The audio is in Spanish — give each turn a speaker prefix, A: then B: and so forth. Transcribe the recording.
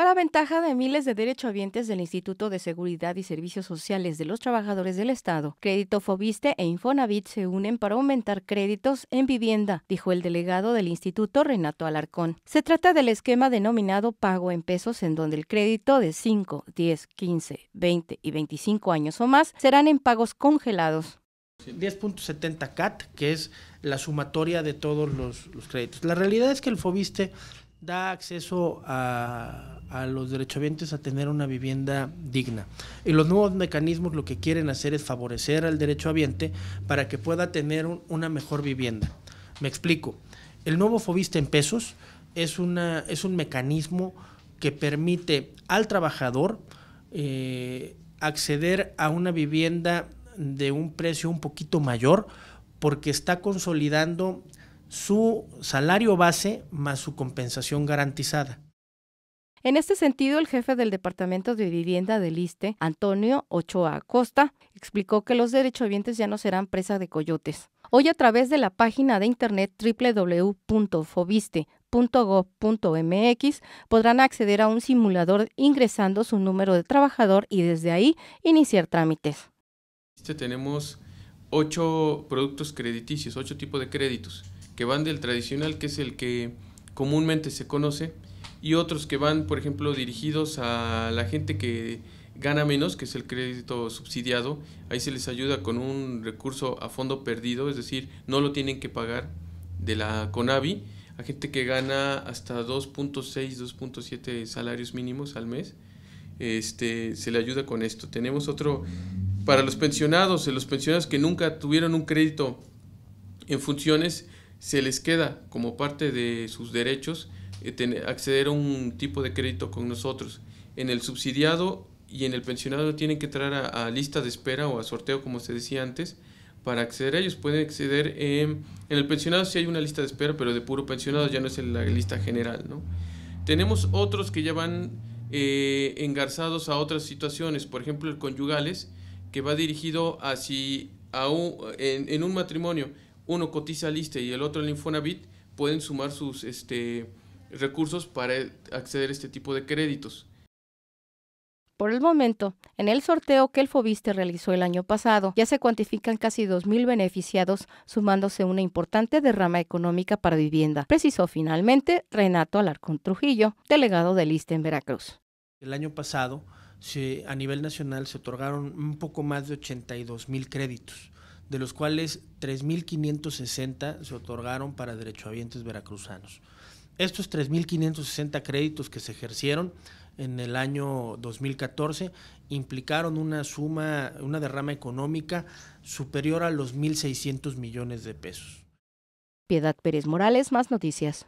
A: para ventaja de miles de derechohabientes del Instituto de Seguridad y Servicios Sociales de los Trabajadores del Estado. Crédito Fobiste e Infonavit se unen para aumentar créditos en vivienda, dijo el delegado del instituto Renato Alarcón. Se trata del esquema denominado pago en pesos en donde el crédito de 5, 10, 15, 20 y 25 años o más serán en pagos congelados.
B: 10.70 CAT, que es la sumatoria de todos los, créditos. La realidad es que el FOBISTE da acceso a, a los derechohabientes a tener una vivienda digna. Y los nuevos mecanismos lo que quieren hacer es favorecer al derechohabiente para que pueda tener una mejor vivienda. Me explico. El nuevo Fovista en pesos es, una, es un mecanismo que permite al trabajador eh, acceder a una vivienda de un precio un poquito mayor porque está consolidando su salario base más su compensación garantizada.
A: En este sentido, el jefe del Departamento de Vivienda del ISTE, Antonio Ochoa Acosta, explicó que los derechohabientes ya no serán presa de coyotes. Hoy a través de la página de internet www.fobiste.gov.mx podrán acceder a un simulador ingresando su número de trabajador y desde ahí iniciar trámites.
C: Este, tenemos ocho productos crediticios, ocho tipos de créditos que van del tradicional, que es el que comúnmente se conoce, y otros que van, por ejemplo, dirigidos a la gente que gana menos, que es el crédito subsidiado. Ahí se les ayuda con un recurso a fondo perdido, es decir, no lo tienen que pagar de la CONAVI, a gente que gana hasta 2.6, 2.7 salarios mínimos al mes. Este, se le ayuda con esto. Tenemos otro para los pensionados, los pensionados que nunca tuvieron un crédito en funciones, se les queda como parte de sus derechos eh, acceder a un tipo de crédito con nosotros. En el subsidiado y en el pensionado tienen que entrar a, lista de espera o a sorteo, como se decía antes, para acceder a ellos. Pueden acceder en el pensionado si hay una lista de espera, pero de puro pensionado ya no es en la lista general. ¿no? Tenemos otros que ya van eh, engarzados a otras situaciones, por ejemplo el conyugales, que va dirigido a si a en un matrimonio uno cotiza al ISTE y el otro al Infonavit, pueden sumar sus este, recursos para acceder a este tipo de créditos.
A: Por el momento, en el sorteo que el Fobiste realizó el año pasado, ya se cuantifican casi 2.000 beneficiados, sumándose una importante derrama económica para vivienda, precisó finalmente Renato Alarcón Trujillo, delegado de ISTE en Veracruz.
B: El año pasado, se, a nivel nacional, se otorgaron un poco más de 82.000 créditos de los cuales 3.560 se otorgaron para derechohabientes veracruzanos. Estos 3.560 créditos que se ejercieron en el año 2014 implicaron una suma, una derrama económica superior a los 1.600 millones de pesos.
A: Piedad Pérez Morales, más noticias.